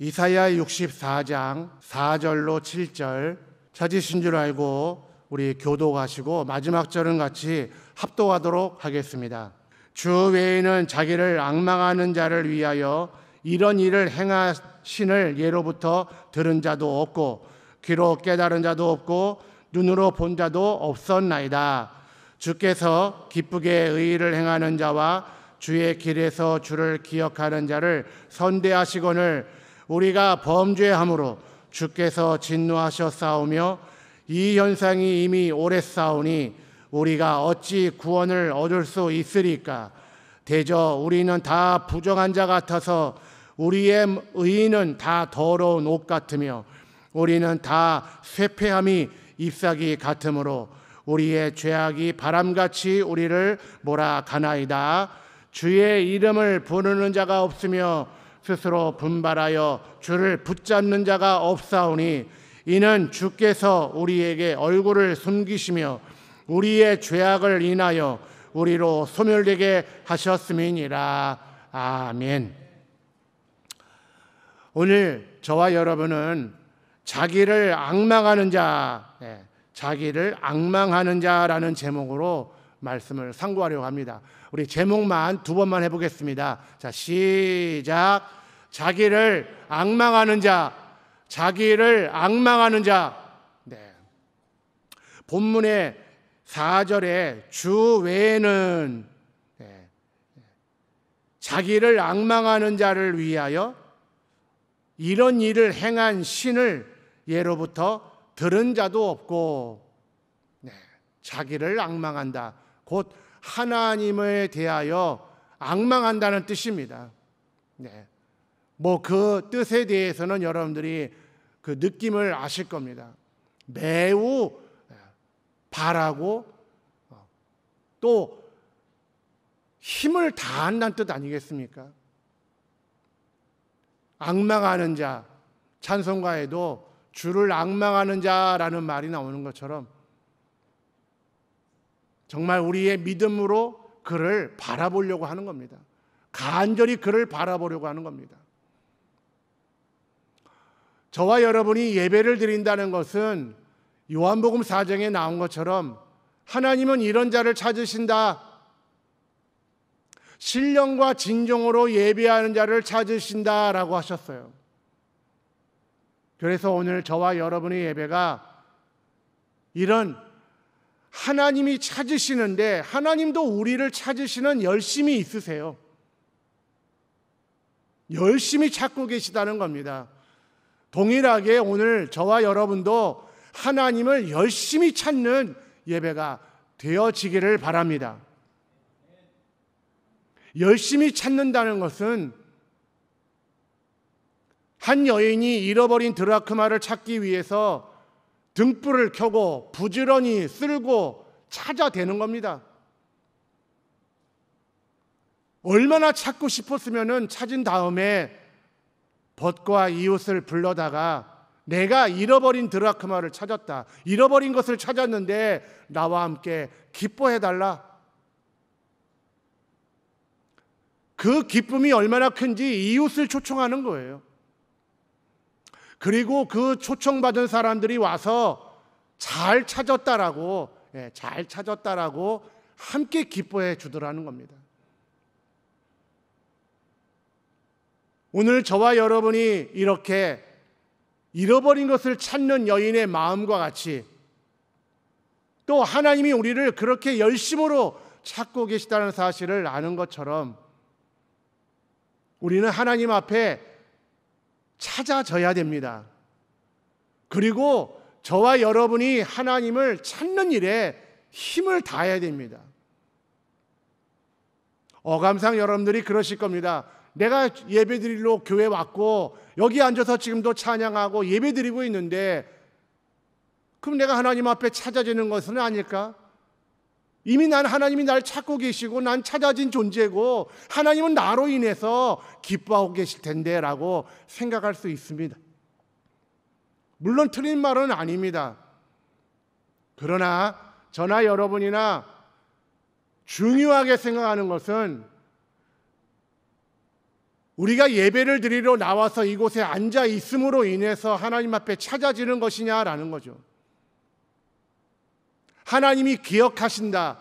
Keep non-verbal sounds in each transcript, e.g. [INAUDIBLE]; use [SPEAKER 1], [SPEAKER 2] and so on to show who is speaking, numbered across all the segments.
[SPEAKER 1] 이사야 64장 4절로 7절 찾으신 줄 알고 우리 교도하시고 마지막 절은 같이 합독하도록 하겠습니다. 주 외에는 자기를 악망하는 자를 위하여 이런 일을 행하신을 예로부터 들은 자도 없고 귀로 깨달은 자도 없고 눈으로 본 자도 없었나이다. 주께서 기쁘게 의를 행하는 자와 주의 길에서 주를 기억하는 자를 선대하시거늘 우리가 범죄함으로 주께서 진노하셨사오며 이 현상이 이미 오래 싸우니 우리가 어찌 구원을 얻을 수 있으리까 대저 우리는 다 부정한 자 같아서 우리의 의인은 다 더러운 옷 같으며 우리는 다 쇠폐함이 잎사귀 같으므로 우리의 죄악이 바람같이 우리를 몰아가나이다 주의 이름을 부르는 자가 없으며 스스로 분발하여 주를 붙잡는 자가 없사오니 이는 주께서 우리에게 얼굴을 숨기시며 우리의 죄악을 인하여 우리로 소멸되게 하셨음이니라. 아멘. 오늘 저와 여러분은 자기를 악망하는 자, 예, 자기를 악망하는 자라는 제목으로 말씀을 상고하려고 합니다. 우리 제목만 두 번만 해보겠습니다. 자, 시작. 자기를 악망하는 자, 자기를 악망하는 자. 네. 본문의 4절에 주 외에는 네. 자기를 악망하는 자를 위하여 이런 일을 행한 신을 예로부터 들은 자도 없고 네. 자기를 악망한다. 곧 하나님에 대하여 악망한다는 뜻입니다. 네. 뭐그 뜻에 대해서는 여러분들이 그 느낌을 아실 겁니다. 매우 예, 바라고 어, 또 힘을 다한다는 뜻 아니겠습니까? 악망하는 자, 찬송가에도 주를 악망하는 자라는 말이 나오는 것처럼 정말 우리의 믿음으로 그를 바라보려고 하는 겁니다. 간절히 그를 바라보려고 하는 겁니다. 저와 여러분이 예배를 드린다는 것은 요한복음 4장에 나온 것처럼 하나님은 이런 자를 찾으신다. 신령과 진정으로 예배하는 자를 찾으신다라고 하셨어요. 그래서 오늘 저와 여러분의 예배가 이런 하나님이 찾으시는데 하나님도 우리를 찾으시는 열심이 있으세요. 열심히 찾고 계시다는 겁니다. 동일하게 오늘 저와 여러분도 하나님을 열심히 찾는 예배가 되어지기를 바랍니다. 열심히 찾는다는 것은 한 여인이 잃어버린 드라크마를 찾기 위해서 등불을 켜고 부지런히 쓸고 찾아대는 겁니다. 얼마나 찾고 싶었으면 찾은 다음에 벗과 이웃을 불러다가 내가 잃어버린 드라크마를 찾았다. 잃어버린 것을 찾았는데 나와 함께 기뻐해 달라. 그 기쁨이 얼마나 큰지 이웃을 초청하는 거예요. 그리고 그 초청받은 사람들이 와서 잘 찾았다라고, 예, 잘 찾았다라고 함께 기뻐해 주더라는 겁니다. 오늘 저와 여러분이 이렇게 잃어버린 것을 찾는 여인의 마음과 같이 또 하나님이 우리를 그렇게 열심으로 찾고 계시다는 사실을 아는 것처럼 우리는 하나님 앞에 찾아져야 됩니다. 그리고 저와 여러분이 하나님을 찾는 일에 힘을 다해야 됩니다. 어감상 여러분들이 그러실 겁니다. 내가 예배드리러 교회 왔고 여기 앉아서 지금도 찬양하고 예배드리고 있는데 그럼 내가 하나님 앞에 찾아지는 것은 아닐까? 이미 난 하나님이 날 찾고 계시고 난 찾아진 존재고 하나님은 나로 인해서 기뻐하고 계실 텐데 라고 생각할 수 있습니다. 물론 틀린 말은 아닙니다. 그러나 저나 여러분이나 중요하게 생각하는 것은 우리가 예배를 드리러 나와서 이곳에 앉아 있음으로 인해서 하나님 앞에 찾아지는 것이냐라는 거죠. 하나님이 기억하신다.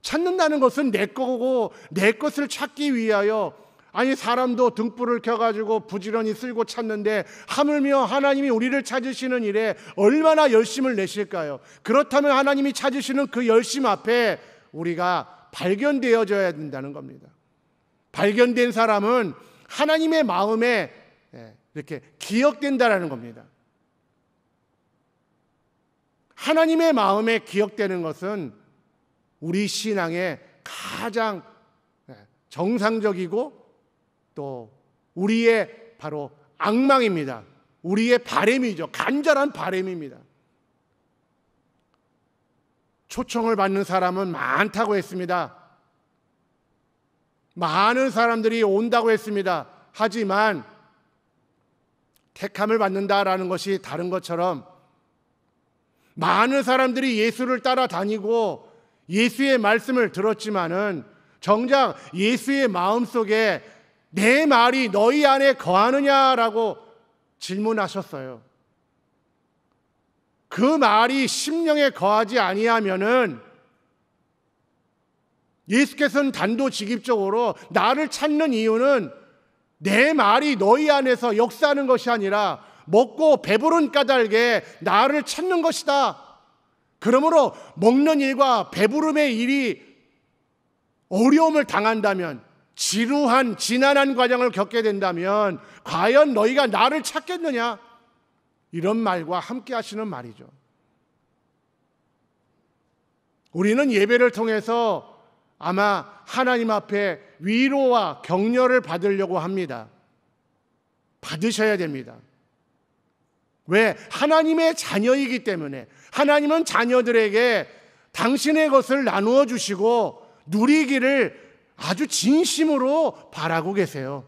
[SPEAKER 1] 찾는다는 것은 내 거고 내 것을 찾기 위하여 아니 사람도 등불을 켜가지고 부지런히 쓸고 찾는데 하물며 하나님이 우리를 찾으시는 일에 얼마나 열심을 내실까요? 그렇다면 하나님이 찾으시는 그 열심 앞에 우리가 발견되어져야 된다는 겁니다. 발견된 사람은 하나님의 마음에 예, 이렇게 기억된다라는 겁니다. 하나님의 마음에 기억되는 것은 우리 신앙의 가장 예, 정상적이고 또 우리의 바로 악망입니다. 우리의 바램이죠. 간절한 바램입니다. 초청을 받는 사람은 많다고 했습니다. 많은 사람들이 온다고 했습니다. 하지만 택함을 받는다라는 것이 다른 것처럼 많은 사람들이 예수를 따라다니고 예수의 말씀을 들었지만은 정작 예수의 마음 속에 내 말이 너희 안에 거하느냐라고 질문하셨어요. 그 말이 심령에 거하지 아니하면은 예수께서는 단도직입적으로 나를 찾는 이유는 내 말이 너희 안에서 역사하는 것이 아니라 먹고 배부른 까닭에 나를 찾는 것이다. 그러므로 먹는 일과 배부름의 일이 어려움을 당한다면 지루한 지난한 과정을 겪게 된다면 과연 너희가 나를 찾겠느냐? 이런 말과 함께 하시는 말이죠. 우리는 예배를 통해서 아마 하나님 앞에 위로와 격려를 받으려고 합니다. 받으셔야 됩니다. 왜? 하나님의 자녀이기 때문에 하나님은 자녀들에게 당신의 것을 나누어 주시고 누리기를 아주 진심으로 바라고 계세요.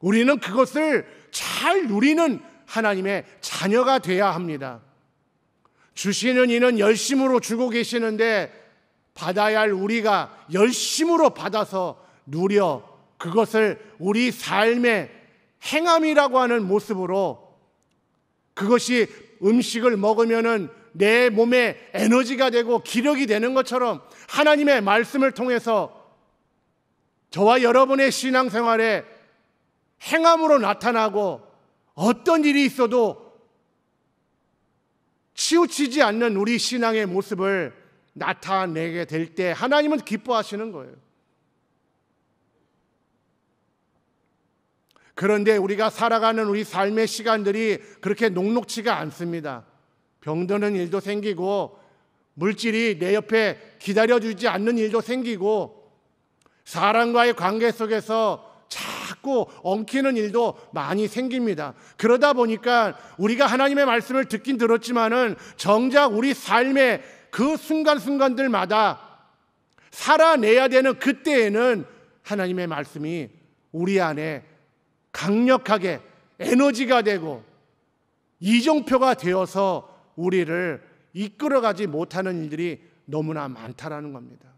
[SPEAKER 1] 우리는 그것을 잘 누리는 하나님의 자녀가 되어야 합니다. 주시는 이는 열심으로 주고 계시는데 받아야 할 우리가 열심으로 받아서 누려 그것을 우리 삶의 행함이라고 하는 모습으로 그것이 음식을 먹으면은 내 몸에 에너지가 되고 기력이 되는 것처럼 하나님의 말씀을 통해서 저와 여러분의 신앙생활에 행함으로 나타나고 어떤 일이 있어도 치우치지 않는 우리 신앙의 모습을 나타내게 될 때 하나님은 기뻐하시는 거예요. 그런데 우리가 살아가는 우리 삶의 시간들이 그렇게 녹록치가 않습니다. 병드는 일도 생기고 물질이 내 옆에 기다려주지 않는 일도 생기고 사람과의 관계 속에서 쉽고 엉키는 일도 많이 생깁니다. 그러다 보니까 우리가 하나님의 말씀을 듣긴 들었지만은 정작 우리 삶의 그 순간순간들마다 살아내야 되는 그때에는 하나님의 말씀이 우리 안에 강력하게 에너지가 되고 이정표가 되어서 우리를 이끌어가지 못하는 일들이 너무나 많다라는 겁니다.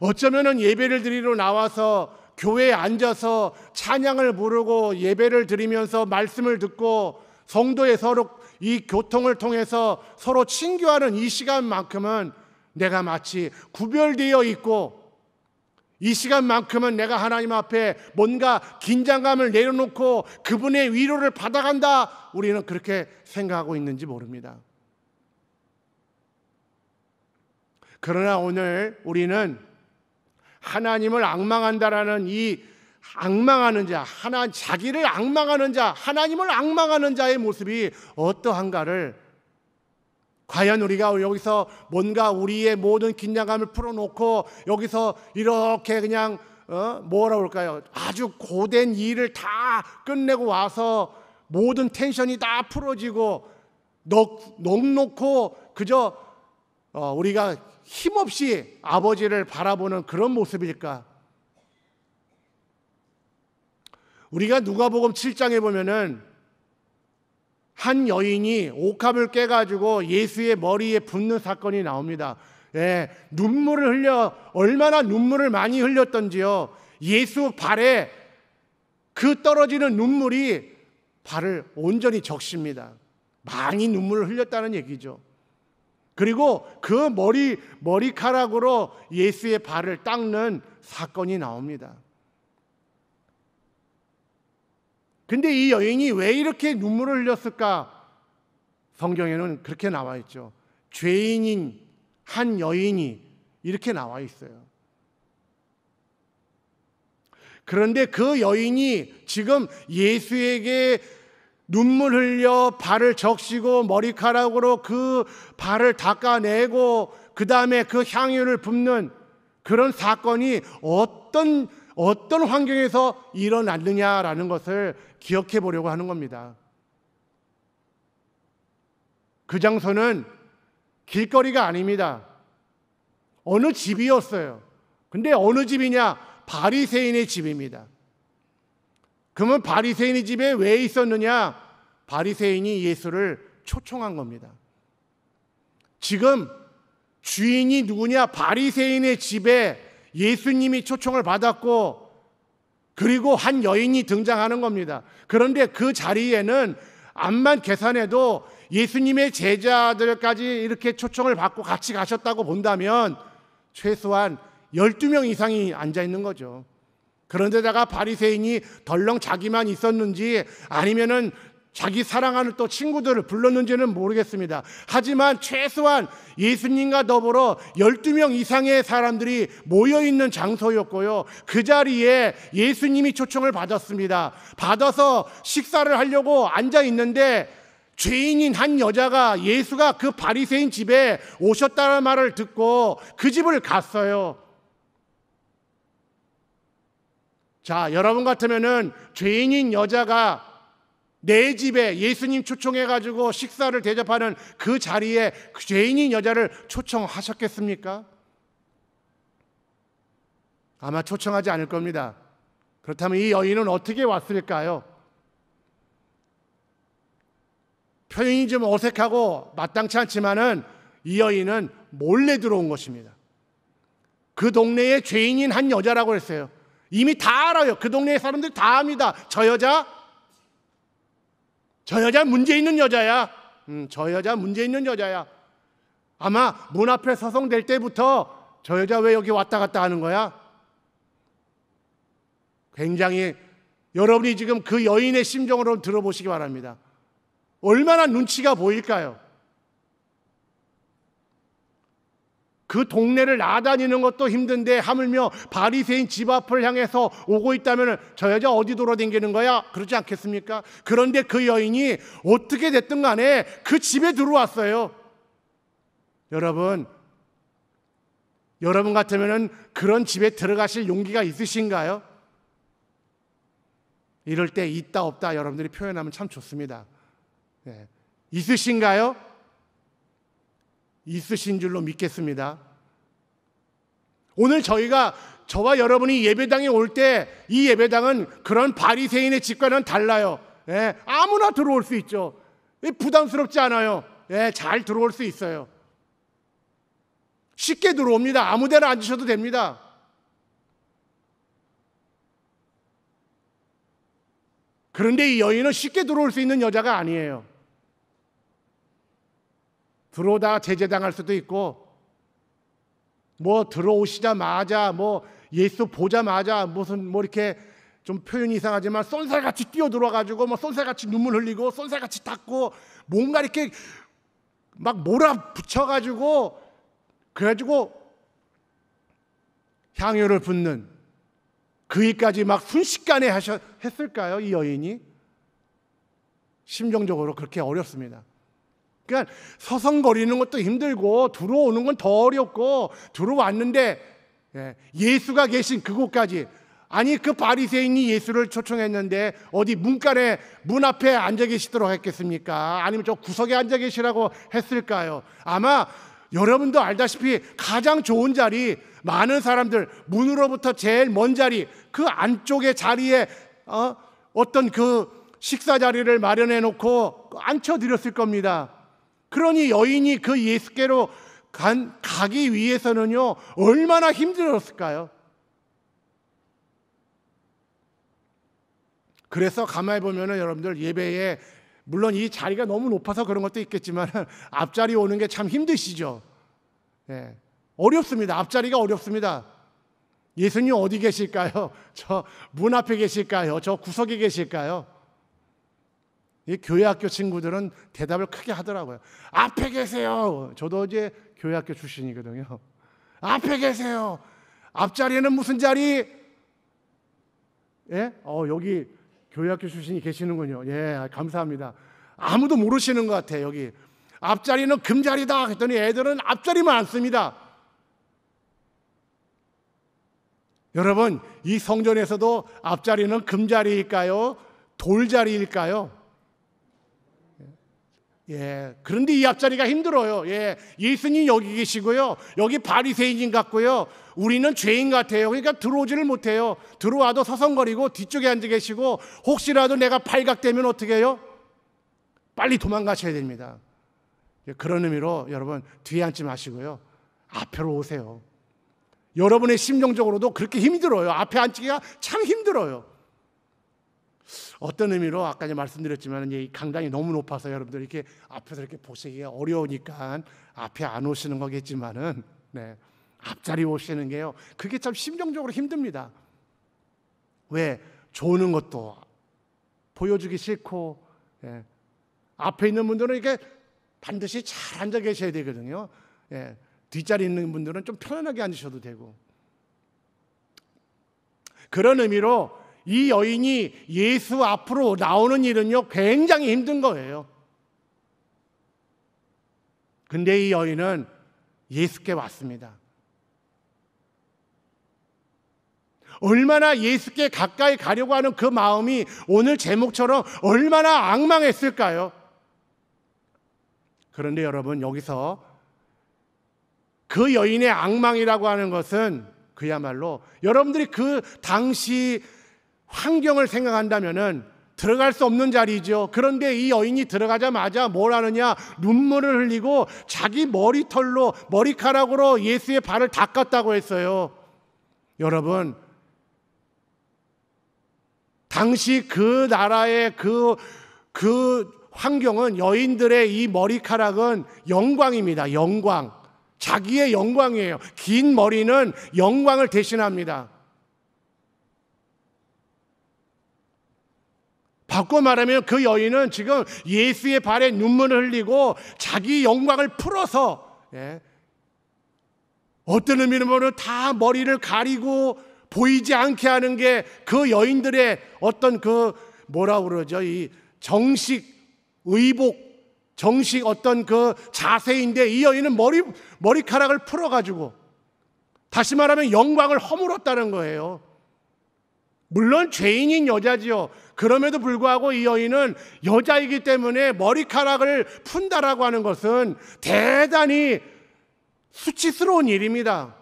[SPEAKER 1] 어쩌면 예배를 드리러 나와서 교회에 앉아서 찬양을 부르고 예배를 드리면서 말씀을 듣고 성도의 서로 이 교통을 통해서 서로 친교하는 이 시간만큼은 내가 마치 구별되어 있고 이 시간만큼은 내가 하나님 앞에 뭔가 긴장감을 내려놓고 그분의 위로를 받아간다 우리는 그렇게 생각하고 있는지 모릅니다. 그러나 오늘 우리는 하나님을 악망한다라는 이 악망하는 자, 하나 자기를 악망하는 자, 하나님을 악망하는 자의 모습이 어떠한가를 과연 우리가 여기서 뭔가 우리의 모든 긴장감을 풀어놓고 여기서 이렇게 그냥 어? 뭐라고 할까요? 아주 고된 일을 다 끝내고 와서 모든 텐션이 다 풀어지고 넉넉놓고 그저 어, 우리가 힘없이 아버지를 바라보는 그런 모습일까? 우리가 누가복음 7장에 보면은 한 여인이 옥합을 깨가지고 예수의 머리에 붙는 사건이 나옵니다. 예, 눈물을 흘려 얼마나 눈물을 많이 흘렸던지요. 예수 발에 그 떨어지는 눈물이 발을 온전히 적십니다. 많이 눈물을 흘렸다는 얘기죠. 그리고 그 머리 머리카락으로 예수의 발을 닦는 사건이 나옵니다. 근데 이 여인이 왜 이렇게 눈물을 흘렸을까? 성경에는 그렇게 나와 있죠. 죄인인 한 여인이 이렇게 나와 있어요. 그런데 그 여인이 지금 예수에게 눈물 흘려 발을 적시고 머리카락으로 그 발을 닦아내고 그 다음에 그 향유를 품는 그런 사건이 어떤 어떤 환경에서 일어났느냐라는 것을 기억해 보려고 하는 겁니다. 그 장소는 길거리가 아닙니다. 어느 집이었어요. 근데 어느 집이냐? 바리새인의 집입니다. 그러면 바리새인이 집에 왜 있었느냐? 바리새인이 예수를 초청한 겁니다. 지금 주인이 누구냐? 바리새인의 집에 예수님이 초청을 받았고 그리고 한 여인이 등장하는 겁니다. 그런데 그 자리에는 암만 계산해도 예수님의 제자들까지 이렇게 초청을 받고 같이 가셨다고 본다면 최소한 12명 이상이 앉아 있는 거죠. 그런데다가 바리새인이 덜렁 자기만 있었는지 아니면은 자기 사랑하는 또 친구들을 불렀는지는 모르겠습니다. 하지만 최소한 예수님과 더불어 12명 이상의 사람들이 모여있는 장소였고요. 그 자리에 예수님이 초청을 받았습니다. 받아서 식사를 하려고 앉아있는데 죄인인 한 여자가 예수가 그 바리새인 집에 오셨다는 말을 듣고 그 집을 갔어요. 자, 여러분 같으면은 죄인인 여자가 내 집에 예수님 초청해가지고 식사를 대접하는 그 자리에 그 죄인인 여자를 초청하셨겠습니까? 아마 초청하지 않을 겁니다. 그렇다면 이 여인은 어떻게 왔을까요? 표현이 좀 어색하고 마땅치 않지만은 이 여인은 몰래 들어온 것입니다. 그 동네에 죄인인 한 여자라고 했어요. 이미 다 알아요. 그 동네 사람들 다 압니다. 저 여자, 저 여자 문제 있는 여자야. 음, 저 여자 문제 있는 여자야. 아마 문 앞에 서성될 때부터 저 여자 왜 여기 왔다 갔다 하는 거야? 굉장히 여러분이 지금 그 여인의 심정으로 들어보시기 바랍니다. 얼마나 눈치가 보일까요? 그 동네를 나다니는 것도 힘든데 하물며 바리새인 집 앞을 향해서 오고 있다면 저 여자 어디 돌아댕기는 거야? 그렇지 않겠습니까? 그런데 그 여인이 어떻게 됐든 간에 그 집에 들어왔어요. 여러분, 여러분 같으면 그런 집에 들어가실 용기가 있으신가요? 이럴 때 있다 없다 여러분들이 표현하면 참 좋습니다. 네. 있으신가요? 있으신 줄로 믿겠습니다. 오늘 저희가 저와 여러분이 예배당에 올 때 이 예배당은 그런 바리새인의 집과는 달라요. 예, 아무나 들어올 수 있죠. 예, 부담스럽지 않아요. 예, 잘 들어올 수 있어요. 쉽게 들어옵니다. 아무 데나 앉으셔도 됩니다. 그런데 이 여인은 쉽게 들어올 수 있는 여자가 아니에요. 들어오다 제재당할 수도 있고 뭐 들어오시자마자 뭐 예수 보자마자 무슨 뭐 이렇게 좀 표현이 이상하지만 쏜살같이 뛰어 들어가지고 뭐 쏜살같이 눈물 흘리고 쏜살같이 닦고 뭔가 이렇게 막 몰아붙여가지고 그래가지고 향유를 붓는 그 일까지 막 순식간에 하셨, 했을까요? 이 여인이 심정적으로 그렇게 어렵습니다. 그러니까 서성거리는 것도 힘들고 들어오는 건 더 어렵고 들어왔는데 예, 예수가 계신 그곳까지 아니 그 바리새인이 예수를 초청했는데 어디 문간에 문 앞에 앉아 계시도록 했겠습니까? 아니면 저 구석에 앉아 계시라고 했을까요? 아마 여러분도 알다시피 가장 좋은 자리 많은 사람들 문으로부터 제일 먼 자리 그 안쪽의 자리에 어, 어떤 그 식사 자리를 마련해 놓고 앉혀 드렸을 겁니다. 그러니 여인이 그 예수께로 간, 가기 위해서는요, 얼마나 힘들었을까요? 그래서 가만히 보면은 여러분들 예배에 물론 이 자리가 너무 높아서 그런 것도 있겠지만 [LAUGHS] 앞자리 오는 게 참 힘드시죠. 예. 어렵습니다. 앞자리가 어렵습니다. 예수님 어디 계실까요? [LAUGHS] 저 문 앞에 계실까요? 저 구석에 계실까요? 이 교회 학교 친구들은 대답을 크게 하더라고요. 앞에 계세요. 저도 이제 교회 학교 출신이거든요. 앞에 계세요. 앞자리는 무슨 자리? 예? 어, 여기 교회 학교 출신이 계시는군요. 예, 감사합니다. 아무도 모르시는 것 같아요, 여기. 앞자리는 금자리다 했더니 애들은 앞자리만 안 씁니다. 여러분, 이 성전에서도 앞자리는 금자리일까요? 돌자리일까요? 예. 그런데 이 앞자리가 힘들어요. 예. 예수님 여기 계시고요. 여기 바리새인인 같고요. 우리는 죄인 같아요. 그러니까 들어오지를 못해요. 들어와도 서성거리고 뒤쪽에 앉아 계시고 혹시라도 내가 발각되면 어떻게 해요? 빨리 도망가셔야 됩니다. 예. 그런 의미로 여러분 뒤에 앉지 마시고요. 앞으로 오세요. 여러분의 심정적으로도 그렇게 힘들어요. 앞에 앉기가 참 힘들어요. 어떤 의미로 아까 말씀드렸지만 이 강당이 너무 높아서 여러분들 이렇게 앞에서 이렇게 보시기가 어려우니까 앞에 안 오시는 거겠지만은 네, 앞자리 오시는 게요. 그게 참 심정적으로 힘듭니다. 왜 좋은 것도 보여주기 싫고 예, 앞에 있는 분들은 이게 반드시 잘 앉아 계셔야 되거든요. 예, 뒷자리 있는 분들은 좀 편안하게 앉으셔도 되고 그런 의미로 이 여인이 예수 앞으로 나오는 일은요, 굉장히 힘든 거예요. 근데 이 여인은 예수께 왔습니다. 얼마나 예수께 가까이 가려고 하는 그 마음이 오늘 제목처럼 얼마나 악망했을까요? 그런데 여러분, 여기서 그 여인의 악망이라고 하는 것은 그야말로 여러분들이 그 당시 환경을 생각한다면은 들어갈 수 없는 자리죠. 그런데 이 여인이 들어가자마자 뭘 하느냐? 눈물을 흘리고 자기 머리털로 머리카락으로 예수의 발을 닦았다고 했어요. 여러분, 당시 그 나라의 그, 그 환경은 여인들의 이 머리카락은 영광입니다. 영광. 자기의 영광이에요. 긴 머리는 영광을 대신합니다. 바꿔 말하면 그 여인은 지금 예수의 발에 눈물을 흘리고 자기 영광을 풀어서 예, 어떤 의미로 는다 머리를 가리고 보이지 않게 하는 게 그 여인들의 어떤 그 뭐라 그러죠? 이 정식 의복 정식 어떤 그 자세인데 이 여인은 머리 머리카락을 풀어 가지고 다시 말하면 영광을 허물었다는 거예요. 물론 죄인인 여자지요. 그럼에도 불구하고 이 여인은 여자이기 때문에 머리카락을 푼다라고 하는 것은 대단히 수치스러운 일입니다.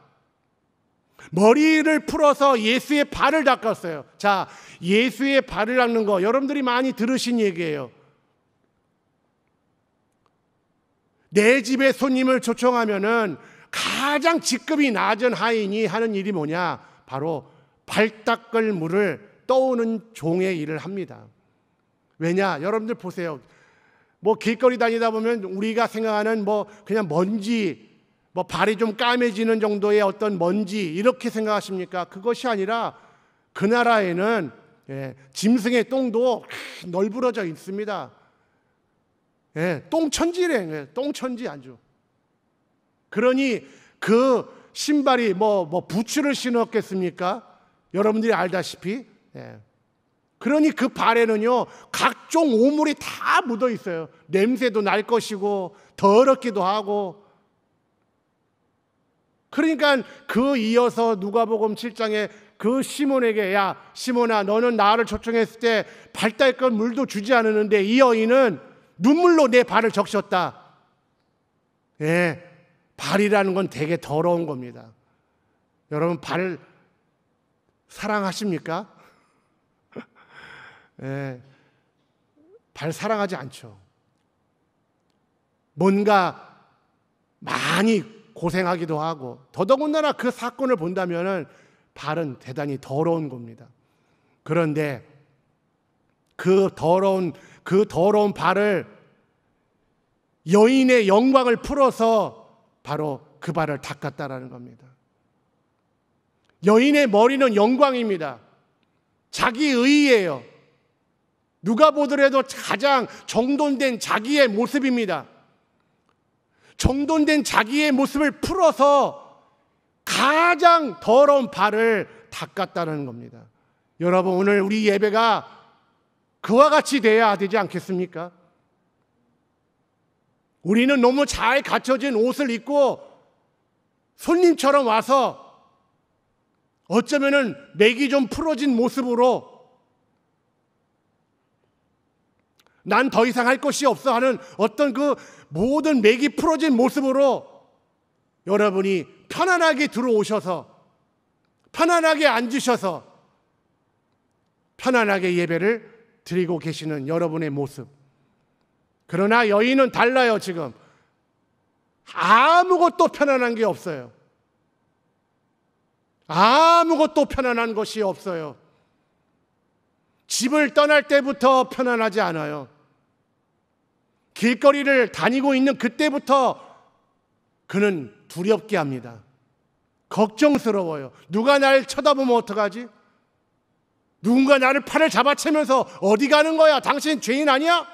[SPEAKER 1] 머리를 풀어서 예수의 발을 닦았어요. 자, 예수의 발을 닦는 거 여러분들이 많이 들으신 얘기예요. 내 집에 손님을 초청하면은 가장 직급이 낮은 하인이 하는 일이 뭐냐? 바로 발 닦을 물을 떠오는 종의 일을 합니다. 왜냐? 여러분들 보세요. 뭐 길거리 다니다 보면 우리가 생각하는 뭐 그냥 먼지, 뭐 발이 좀 까매지는 정도의 어떤 먼지 이렇게 생각하십니까? 그것이 아니라 그 나라에는 예, 짐승의 똥도 널브러져 있습니다. 예, 똥천지래, 예, 똥천지 아주. 그러니 그 신발이 뭐, 뭐 부츠를 신었겠습니까? 여러분들이 알다시피 예. 그러니 그 발에는요 각종 오물이 다 묻어 있어요. 냄새도 날 것이고 더럽기도 하고. 그러니까 그 이어서 누가복음 7장에 그 시몬에게 야 시몬아 너는 나를 초청했을 때 발달 건 물도 주지 않았는데 이 여인은 눈물로 내 발을 적셨다. 예, 발이라는 건 되게 더러운 겁니다. 여러분 발 사랑하십니까? [LAUGHS] 예, 발 사랑하지 않죠. 뭔가 많이 고생하기도 하고 더더군다나 그 사건을 본다면 발은 대단히 더러운 겁니다. 그런데 그 더러운 그 더러운 발을 여인의 영광을 풀어서 바로 그 발을 닦았다라는 겁니다. 여인의 머리는 영광입니다. 자기 의예요. 의 누가 보더라도 가장 정돈된 자기의 모습입니다. 정돈된 자기의 모습을 풀어서 가장 더러운 발을 닦았다는 겁니다. 여러분, 오늘 우리 예배가 그와 같이 돼야 되지 않겠습니까? 우리는 너무 잘 갖춰진 옷을 입고 손님처럼 와서 어쩌면은 맥이 좀 풀어진 모습으로 난 더 이상 할 것이 없어 하는 어떤 그 모든 맥이 풀어진 모습으로 여러분이 편안하게 들어오셔서 편안하게 앉으셔서 편안하게 예배를 드리고 계시는 여러분의 모습. 그러나 여인은 달라요, 지금. 아무것도 편안한 게 없어요. 아무것도 편안한 것이 없어요. 집을 떠날 때부터 편안하지 않아요. 길거리를 다니고 있는 그때부터 그는 두렵게 합니다. 걱정스러워요. 누가 날 쳐다보면 어떡하지? 누군가 나를 팔을 잡아채면서 어디 가는 거야? 당신 죄인 아니야?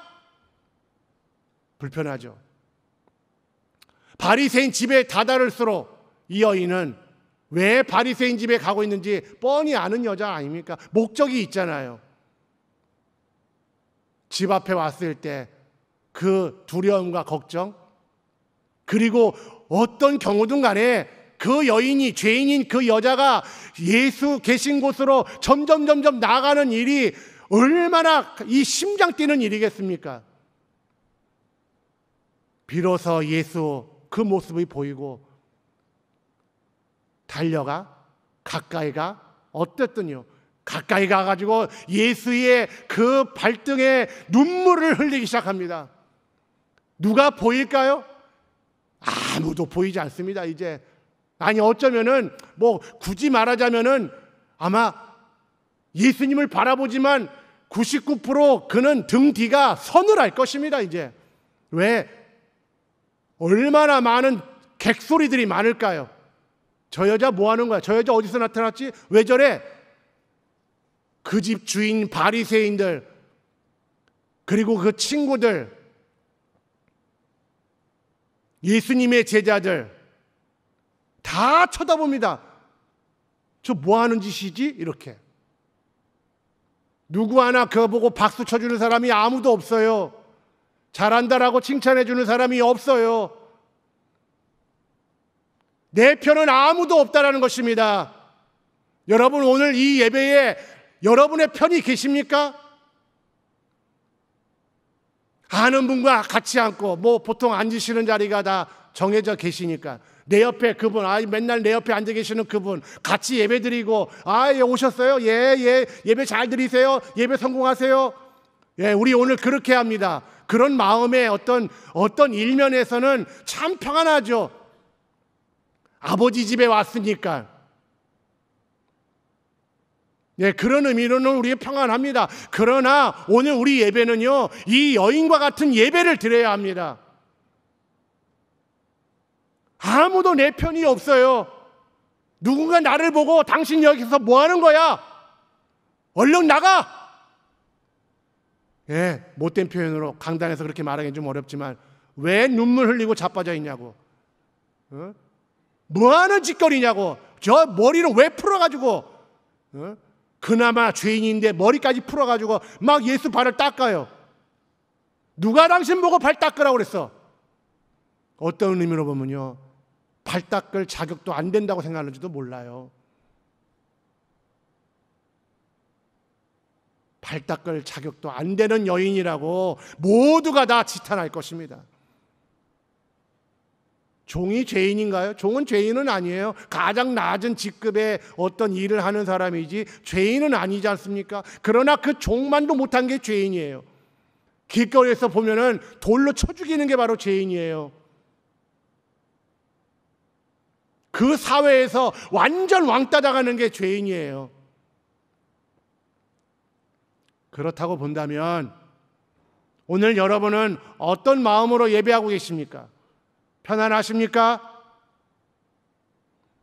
[SPEAKER 1] 불편하죠. 바리새인 집에 다다를수록 이 여인은 왜 바리새인 집에 가고 있는지 뻔히 아는 여자 아닙니까? 목적이 있잖아요. 집 앞에 왔을 때 그 두려움과 걱정 그리고 어떤 경우든 간에 그 여인이 죄인인 그 여자가 예수 계신 곳으로 점점 점점 나가는 일이 얼마나 이 심장 뛰는 일이겠습니까? 비로소 예수 그 모습이 보이고 달려가 가까이가 어땠더니요 가까이 가가지고 예수의 그 발등에 눈물을 흘리기 시작합니다. 누가 보일까요? 아무도 보이지 않습니다, 이제. 아니, 어쩌면은, 뭐, 굳이 말하자면은 아마 예수님을 바라보지만 99% 그는 등 뒤가 서늘할 것입니다, 이제. 왜? 얼마나 많은 객소리들이 많을까요? 저 여자 뭐 하는 거야? 저 여자 어디서 나타났지? 왜 저래? 그 집 주인 바리새인들 그리고 그 친구들 예수님의 제자들 다 쳐다봅니다. 저 뭐 하는 짓이지? 이렇게. 누구 하나 그거 보고 박수 쳐주는 사람이 아무도 없어요. 잘한다라고 칭찬해주는 사람이 없어요. 내 편은 아무도 없다라는 것입니다. 여러분 오늘 이 예배에 여러분의 편이 계십니까? 아는 분과 같이 앉고 뭐 보통 앉으시는 자리가 다 정해져 계시니까 내 옆에 그분 아 맨날 내 옆에 앉아 계시는 그분 같이 예배드리고 아 예, 오셨어요 예예 예, 배잘 드리세요 예배 성공하세요 예 우리 오늘 그렇게 합니다 그런 마음의 어떤 어떤 일면에서는 참 평안하죠 아버지 집에 왔으니까. 예, 그런 의미로는 우리의 평안합니다. 그러나 오늘 우리 예배는요, 이 여인과 같은 예배를 드려야 합니다. 아무도 내 편이 없어요. 누군가 나를 보고 당신 여기서 뭐 하는 거야? 얼른 나가! 예, 못된 표현으로 강단에서 그렇게 말하기는 좀 어렵지만 왜 눈물 흘리고 자빠져 있냐고. 어? 뭐하는 짓거리냐고 저 머리를 왜 풀어가지고 어? 그나마 죄인인데 머리까지 풀어가지고 막 예수 발을 닦아요. 누가 당신 보고 발 닦으라고 그랬어? 어떤 의미로 보면요. 발 닦을 자격도 안 된다고 생각하는지도 몰라요. 발 닦을 자격도 안 되는 여인이라고 모두가 다 지탄할 것입니다. 종이 죄인인가요? 종은 죄인은 아니에요. 가장 낮은 직급의 어떤 일을 하는 사람이지 죄인은 아니지 않습니까? 그러나 그 종만도 못한 게 죄인이에요. 길거리에서 보면은 돌로 쳐 죽이는 게 바로 죄인이에요. 그 사회에서 완전 왕따 당하는 게 죄인이에요. 그렇다고 본다면 오늘 여러분은 어떤 마음으로 예배하고 계십니까? 편안하십니까?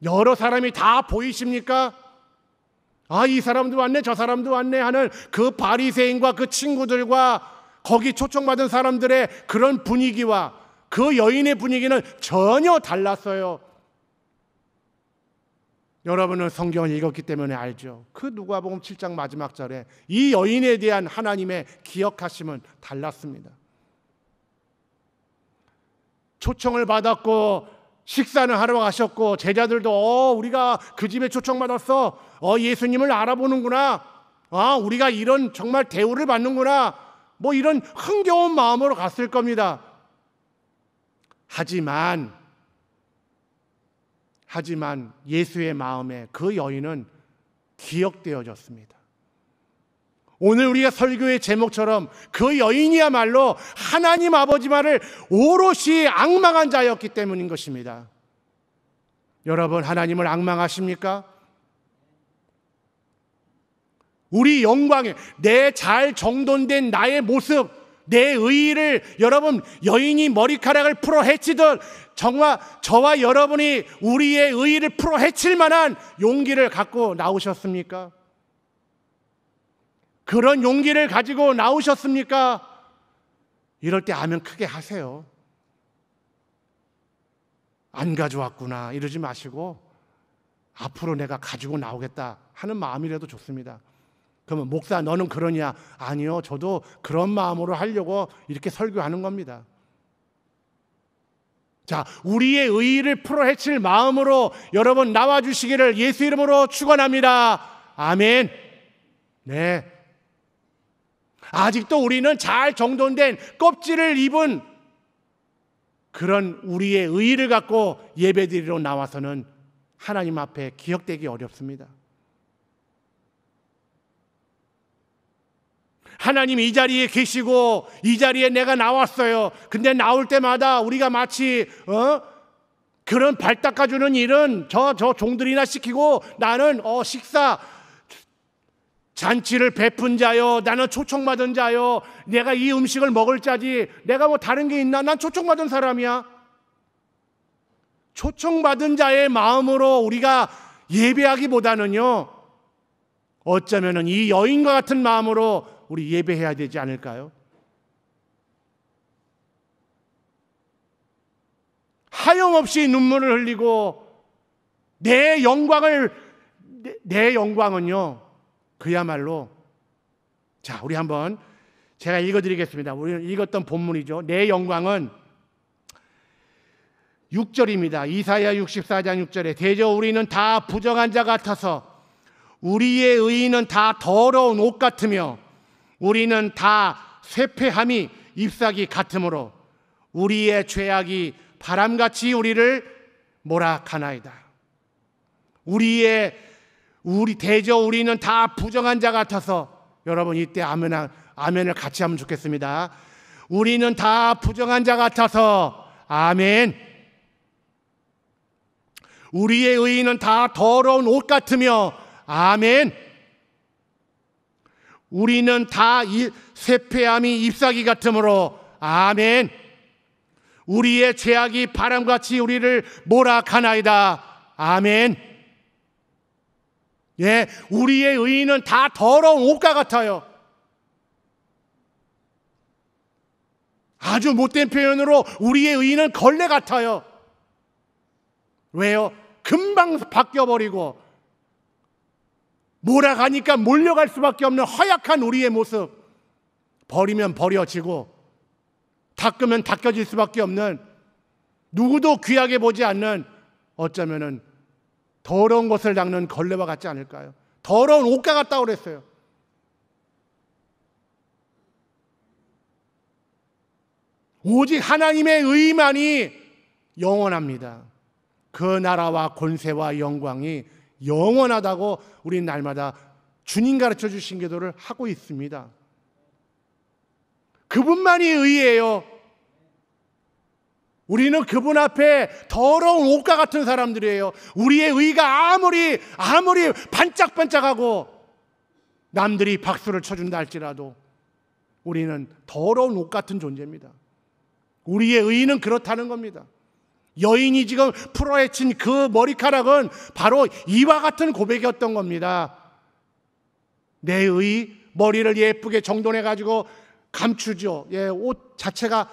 [SPEAKER 1] 여러 사람이 다 보이십니까? 아, 이 사람도 왔네, 저 사람도 왔네 하는 그 바리새인과 그 친구들과 거기 초청받은 사람들의 그런 분위기와 그 여인의 분위기는 전혀 달랐어요. 여러분은 성경을 읽었기 때문에 알죠. 그 누가복음 7장 마지막 절에 이 여인에 대한 하나님의 기억하심은 달랐습니다. 초청을 받았고 식사는 하러 가셨고 제자들도 어 우리가 그 집에 초청받았어 어 예수님을 알아보는구나 아 우리가 이런 정말 대우를 받는구나 뭐 이런 흥겨운 마음으로 갔을 겁니다 하지만 하지만 예수의 마음에 그 여인은 기억되어졌습니다 오늘 우리가 설교의 제목처럼 그 여인이야말로 하나님 아버지만을 오롯이 악망한 자였기 때문인 것입니다. 여러분, 하나님을 악망하십니까? 우리 영광에 내 잘 정돈된 나의 모습, 내 의의를 여러분 여인이 머리카락을 풀어 헤치듯 정말 저와 여러분이 우리의 의의를 풀어 헤칠 만한 용기를 갖고 나오셨습니까? 그런 용기를 가지고 나오셨습니까? 이럴 때 아멘 크게 하세요. 안 가져왔구나 이러지 마시고 앞으로 내가 가지고 나오겠다 하는 마음이라도 좋습니다. 그러면 목사 너는 그러냐? 아니요. 저도 그런 마음으로 하려고 이렇게 설교하는 겁니다. 자, 우리의 의의를 풀어헤칠 마음으로 여러분 나와 주시기를 예수 이름으로 축원합니다. 아멘. 네. 아직도 우리는 잘 정돈된 껍질을 입은 그런 우리의 의의를 갖고 예배드리러 나와서는 하나님 앞에 기억되기 어렵습니다. 하나님 이 자리에 계시고 이 자리에 내가 나왔어요. 근데 나올 때마다 우리가 마치 어? 그런 발 닦아주는 일은 저 저 종들이나 시키고 나는 어 식사 잔치를 베푼 자요. 나는 초청받은 자요. 내가 이 음식을 먹을 자지. 내가 뭐 다른 게 있나? 난 초청받은 사람이야. 초청받은 자의 마음으로 우리가 예배하기보다는요. 어쩌면이 여인과 같은 마음으로 우리 예배해야 되지 않을까요? 하염없이 눈물을 흘리고 내 영광을 내, 내 영광은요. 그야말로 자, 우리 한번 제가 읽어 드리겠습니다. 우리 읽었던 본문이죠. 내 영광은 6절입니다. 이사야 64장 6절에 대저 우리는 다 부정한 자 같아서 우리의 의인은 다 더러운 옷 같으며 우리는 다 쇠폐함이 잎사귀 같으므로 우리의 죄악이 바람같이 우리를 몰아가나이다. 우리의 우리 대저 우리는 다 부정한 자 같아서 여러분 이때 아멘 아멘을 같이 하면 좋겠습니다. 우리는 다 부정한 자 같아서 아멘. 우리의 의인은 다 더러운 옷 같으며 아멘. 우리는 다 쇠폐함이 잎사귀 같으므로 아멘. 우리의 죄악이 바람같이 우리를 몰아가나이다 아멘. 예, 우리의 의인은 다 더러운 옷과 같아요. 아주 못된 표현으로 우리의 의인은 걸레 같아요. 왜요? 금방 바뀌어버리고 몰아가니까 몰려갈 수밖에 없는 허약한 우리의 모습. 버리면 버려지고 닦으면 닦여질 수밖에 없는 누구도 귀하게 보지 않는 어쩌면은 더러운 것을 닦는 걸레와 같지 않을까요? 더러운 옷과 같다고 그랬어요. 오직 하나님의 의만이 영원합니다. 그 나라와 권세와 영광이 영원하다고 우리 날마다 주님 가르쳐 주신 기도를 하고 있습니다. 그분만이 의예요. 우리는 그분 앞에 더러운 옷과 같은 사람들이에요. 우리의 의가 아무리 아무리 반짝반짝하고 남들이 박수를 쳐준다 할지라도 우리는 더러운 옷 같은 존재입니다. 우리의 의는 그렇다는 겁니다. 여인이 지금 풀어헤친 그 머리카락은 바로 이와 같은 고백이었던 겁니다. 내 의, 머리를 예쁘게 정돈해가지고 감추죠. 예, 옷 자체가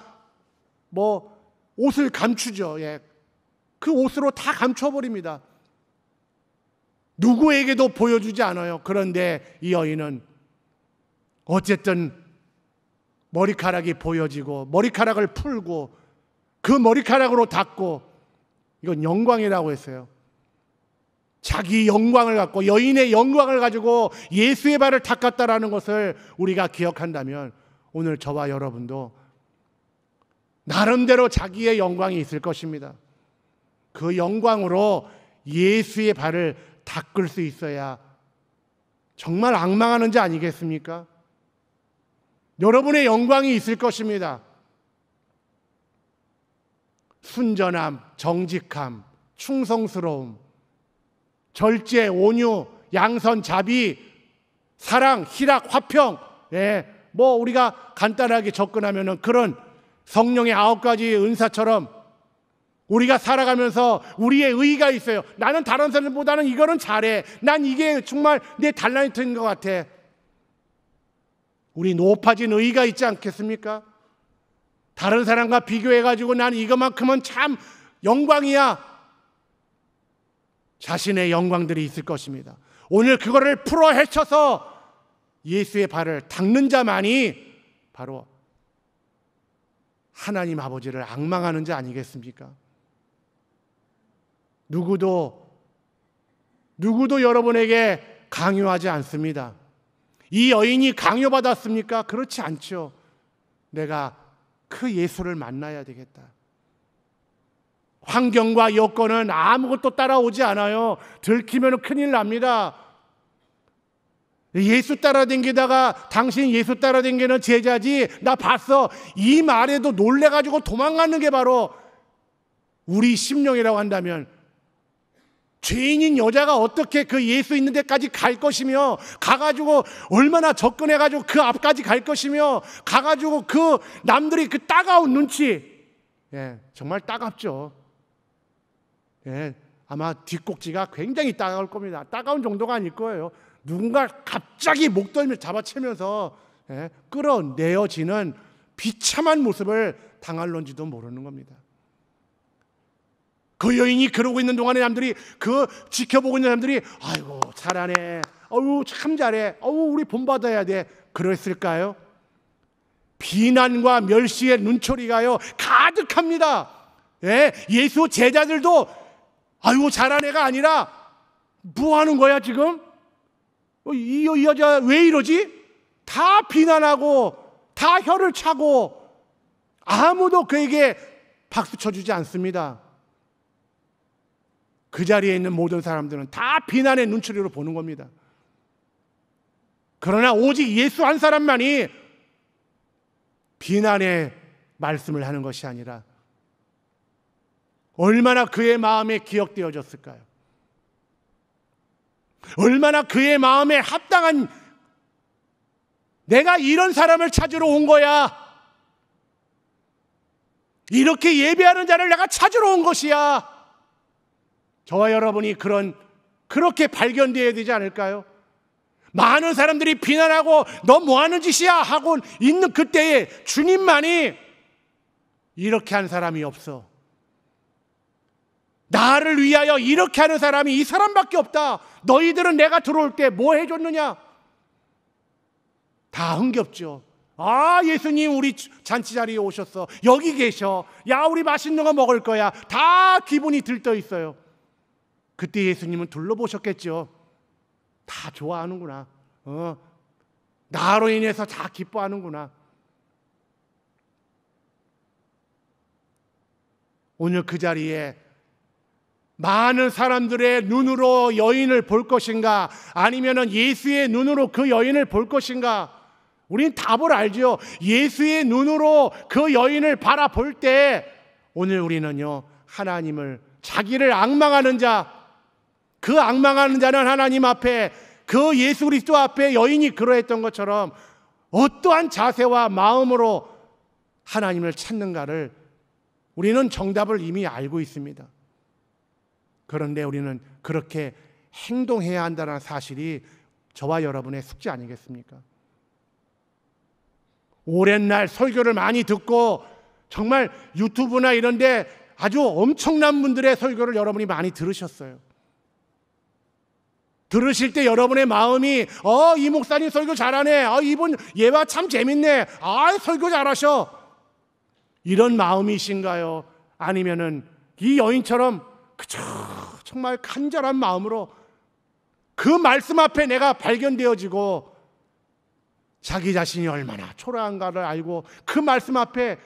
[SPEAKER 1] 뭐 옷을 감추죠. 예. 그 옷으로 다 감춰버립니다. 누구에게도 보여주지 않아요. 그런데 이 여인은 어쨌든 머리카락이 보여지고 머리카락을 풀고 그 머리카락으로 닦고 이건 영광이라고 했어요. 자기 영광을 갖고 여인의 영광을 가지고 예수의 발을 닦았다라는 것을 우리가 기억한다면 오늘 저와 여러분도 나름대로 자기의 영광이 있을 것입니다. 그 영광으로 예수의 발을 닦을 수 있어야 정말 악망하는 자 아니겠습니까? 여러분의 영광이 있을 것입니다. 순전함, 정직함, 충성스러움, 절제, 온유, 양선, 자비, 사랑, 희락, 화평. 예, 뭐 우리가 간단하게 접근하면 그런 성령의 아홉 가지 은사처럼 우리가 살아가면서 우리의 의의가 있어요. 나는 다른 사람보다는 이거는 잘해. 난 이게 정말 내 달란트인 것 같아. 우리 높아진 의의가 있지 않겠습니까? 다른 사람과 비교해가지고 난 이것만큼은 참 영광이야. 자신의 영광들이 있을 것입니다. 오늘 그거를 풀어 헤쳐서 예수의 발을 닦는 자만이 바로 하나님 아버지를 악망하는 자 아니겠습니까? 누구도 누구도 여러분에게 강요하지 않습니다. 이 여인이 강요받았습니까? 그렇지 않죠. 내가 그 예수를 만나야 되겠다. 환경과 여건은 아무것도 따라오지 않아요. 들키면 큰일 납니다. 예수 따라댕기다가 당신 예수 따라댕기는 제자지 나 봤어 이 말에도 놀래가지고 도망가는 게 바로 우리 심령이라고 한다면 죄인인 여자가 어떻게 그 예수 있는 데까지 갈 것이며 가가지고 얼마나 접근해가지고 그 앞까지 갈 것이며 가가지고 그 남들이 그 따가운 눈치 예 정말 따갑죠 예 아마 뒷꼭지가 굉장히 따가울 겁니다 따가운 정도가 아닐 거예요 누군가 갑자기 목덜미를 잡아채면서 예, 끌어내어지는 비참한 모습을 당할런지도 모르는 겁니다. 그 여인이 그러고 있는 동안에 남들이 그 지켜보고 있는 사람들이 아이고 잘하네, 어우 참 잘해, 어우 우리 본받아야 돼 그랬을까요? 비난과 멸시의 눈초리가요 가득합니다. 예, 예수 제자들도 아이고 잘한 애가 아니라 뭐 하는 거야 지금? 어, 이, 이 여자 왜 이러지? 다 비난하고 다 혀를 차고 아무도 그에게 박수 쳐주지 않습니다. 그 자리에 있는 모든 사람들은 다 비난의 눈초리로 보는 겁니다. 그러나 오직 예수 한 사람만이 비난의 말씀을 하는 것이 아니라 얼마나 그의 마음에 기억되어졌을까요? 얼마나 그의 마음에 합당한 내가 이런 사람을 찾으러 온 거야. 이렇게 예배하는 자를 내가 찾으러 온 것이야. 저와 여러분이 그런 그렇게 발견되어야 되지 않을까요? 많은 사람들이 비난하고 너뭐 하는 짓이야 하고 있는 그때에 주님만이 이렇게 한 사람이 없어. 나를 위하여 이렇게 하는 사람이 이 사람밖에 없다. 너희들은 내가 들어올 때 뭐 해줬느냐? 다 흥겹죠. 아, 예수님 우리 잔치 자리에 오셨어. 여기 계셔. 야, 우리 맛있는 거 먹을 거야. 다 기분이 들떠 있어요. 그때 예수님은 둘러보셨겠죠. 다 좋아하는구나. 어, 나로 인해서 다 기뻐하는구나. 오늘 그 자리에 많은 사람들의 눈으로 여인을 볼 것인가 아니면 예수의 눈으로 그 여인을 볼 것인가 우린 답을 알지 예수의 눈으로 그 여인을 바라볼 때 오늘 우리는요. 하나님을 자기를 악망하는 자그 악망하는 자는 하나님 앞에 그 예수 그리스도 앞에 여인이 그러했던 것처럼 어떠한 자세와 마음으로 하나님을 찾는가를 우리는 정답을 이미 알고 있습니다. 그런데 우리는 그렇게 행동해야 한다는 사실이 저와 여러분의 숙제 아니겠습니까? 오랜 날 설교를 많이 듣고 정말 유튜브나 이런데 아주 엄청난 분들의 설교를 여러분이 많이 들으셨어요. 들으실 때 여러분의 마음이 어 이 목사님 설교 잘하네, 어, 이분 예화 참 재밌네, 아 설교 잘하셔 이런 마음이신가요? 아니면은 이 여인처럼 그저 정말 간절한 마음으로 그 말씀 앞에 내가 발견되어지고 자기 자신이 얼마나 초라한가를 알고 그 말씀 앞에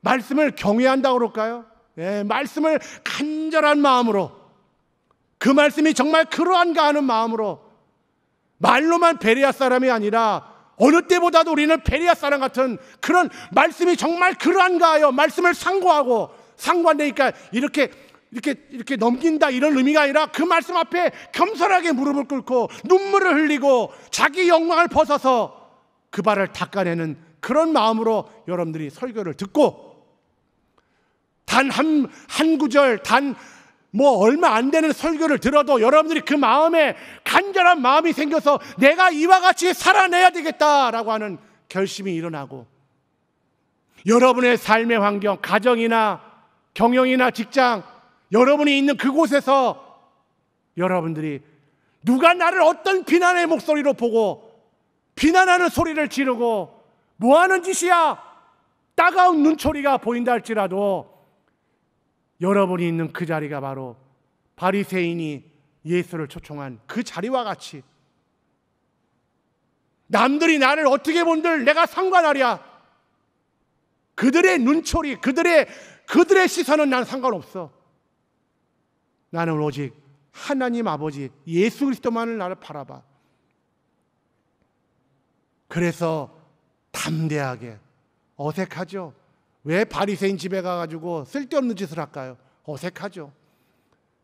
[SPEAKER 1] 말씀을 경외한다고 그럴까요? 예, 말씀을 간절한 마음으로 그 말씀이 정말 그러한가 하는 마음으로 말로만 베리아 사람이 아니라 어느 때보다도 우리는 베리아 사람 같은 그런 말씀이 정말 그러한가 하여 말씀을 상고하고 상고한다니까 이렇게 이렇게 이렇게 넘긴다 이런 의미가 아니라 그 말씀 앞에 겸손하게 무릎을 꿇고 눈물을 흘리고 자기 영광을 벗어서 그 발을 닦아내는 그런 마음으로 여러분들이 설교를 듣고 단 한 한 구절 단 뭐 얼마 안 되는 설교를 들어도 여러분들이 그 마음에 간절한 마음이 생겨서 내가 이와 같이 살아내야 되겠다라고 하는 결심이 일어나고 여러분의 삶의 환경, 가정이나 경영이나 직장 여러분이 있는 그곳에서 여러분들이 누가 나를 어떤 비난의 목소리로 보고 비난하는 소리를 지르고 뭐 하는 짓이야? 따가운 눈초리가 보인다 할지라도 여러분이 있는 그 자리가 바로 바리새인이 예수를 초청한 그 자리와 같이 남들이 나를 어떻게 본들 내가 상관하랴. 그들의 눈초리, 그들의 그들의 시선은 난 상관없어. 나는 오직 하나님 아버지 예수 그리스도만을 나를 바라봐. 그래서 담대하게 어색하죠. 왜 바리새인 집에 가가지고 쓸데없는 짓을 할까요? 어색하죠.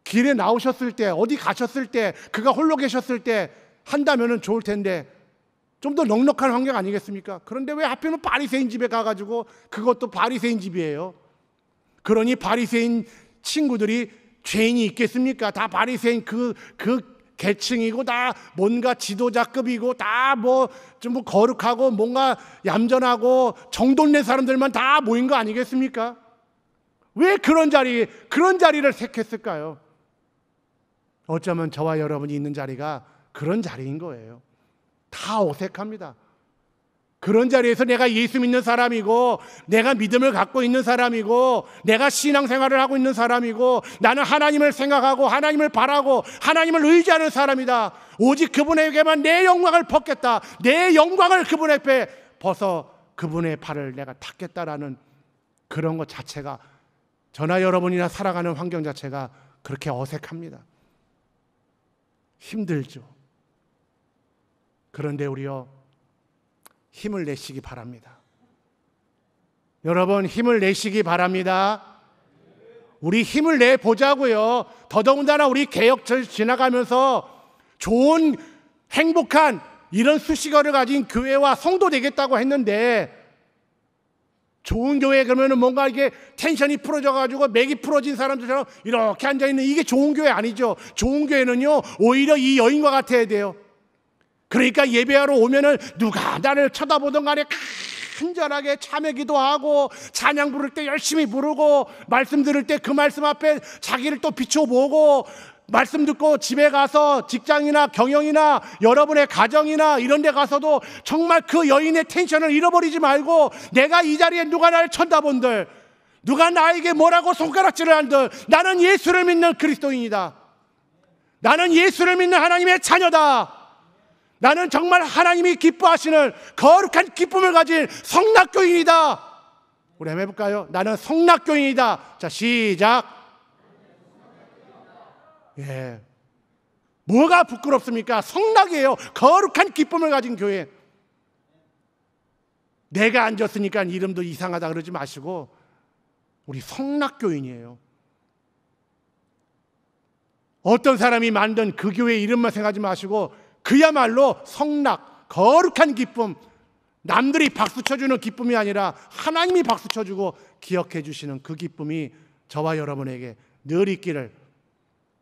[SPEAKER 1] 길에 나오셨을 때 어디 가셨을 때 그가 홀로 계셨을 때 한다면은 좋을 텐데 좀 더 넉넉한 환경 아니겠습니까? 그런데 왜 하필은 바리새인 집에 가가지고 그것도 바리새인 집이에요. 그러니 바리새인 친구들이 죄인이 있겠습니까? 다 바리새인 그, 그 계층이고 다 뭔가 지도자급이고 다뭐좀 뭐 거룩하고 뭔가 얌전하고 정돈된 사람들만 다 모인 거 아니겠습니까? 왜 그런 자리, 그런 자리를 택했을까요? 어쩌면 저와 여러분이 있는 자리가 그런 자리인 거예요. 다 어색합니다. 그런 자리에서 내가 예수 믿는 사람이고, 내가 믿음을 갖고 있는 사람이고, 내가 신앙생활을 하고 있는 사람이고, 나는 하나님을 생각하고, 하나님을 바라고, 하나님을 의지하는 사람이다. 오직 그분에게만 내 영광을 벗겠다. 내 영광을 그분 앞에 벗어 그분의 발을 내가 닦겠다라는 그런 것 자체가 저나 여러분이나 살아가는 환경 자체가 그렇게 어색합니다. 힘들죠. 그런데 우리요. 힘을 내시기 바랍니다. 여러분, 힘을 내시기 바랍니다. 우리 힘을 내보자고요. 더더군다나 우리 개혁철 지나가면서 좋은, 행복한 이런 수식어를 가진 교회와 성도 되겠다고 했는데 좋은 교회 그러면은 뭔가 이게 텐션이 풀어져 가지고 맥이 풀어진 사람들처럼 이렇게 앉아 있는 이게 좋은 교회 아니죠. 좋은 교회는요 오히려 이 여인과 같아야 돼요. 그러니까 예배하러 오면은 누가 나를 쳐다보던 간에 간절하게 참여 기도하고 찬양 부를 때 열심히 부르고 말씀 들을 때 그 말씀 앞에 자기를 또 비춰보고 말씀 듣고 집에 가서 직장이나 경영이나 여러분의 가정이나 이런 데 가서도 정말 그 여인의 텐션을 잃어버리지 말고 내가 이 자리에 누가 나를 쳐다본들 누가 나에게 뭐라고 손가락질을 한들 나는 예수를 믿는 그리스도인이다. 나는 예수를 믿는 하나님의 자녀다. 나는 정말 하나님이 기뻐하시는 거룩한 기쁨을 가진 성낙교인이다. 우리 한번 해볼까요? 나는 성낙교인이다. 자, 시작. 예. 뭐가 부끄럽습니까? 성낙이에요. 거룩한 기쁨을 가진 교회. 내가 앉았으니까 이름도 이상하다 그러지 마시고, 우리 성낙교인이에요. 어떤 사람이 만든 그 교회 이름만 생각하지 마시고, 그야말로 성락, 거룩한 기쁨, 남들이 박수 쳐주는 기쁨이 아니라 하나님이 박수 쳐주고 기억해 주시는 그 기쁨이 저와 여러분에게 늘 있기를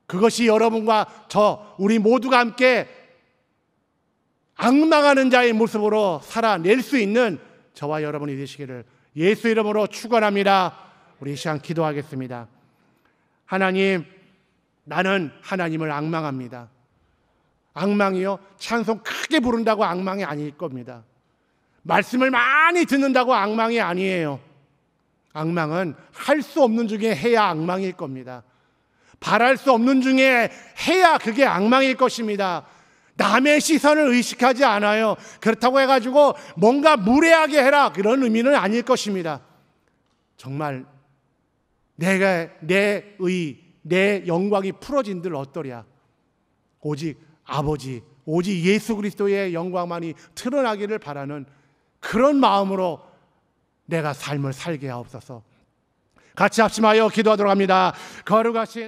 [SPEAKER 1] 그것이 여러분과 저, 우리 모두가 함께 악망하는 자의 모습으로 살아낼 수 있는 저와 여러분이 되시기를 예수 이름으로 축원합니다. 우리 시간 기도하겠습니다. 하나님, 나는 하나님을 악망합니다. 악망이요. 찬송 크게 부른다고 악망이 아닐 겁니다. 말씀을 많이 듣는다고 악망이 아니에요. 악망은 할 수 없는 중에 해야 악망일 겁니다. 바랄 수 없는 중에 해야 그게 악망일 것입니다. 남의 시선을 의식하지 않아요. 그렇다고 해가지고 뭔가 무례하게 해라. 그런 의미는 아닐 것입니다. 정말 내가, 내 의, 내 영광이 풀어진들 어떠랴. 오직 아버지 오직 예수 그리스도의 영광만이 드러나기를 바라는 그런 마음으로 내가 삶을 살게 하옵소서. 같이 합심하여 기도하도록 합니다. 거룩하신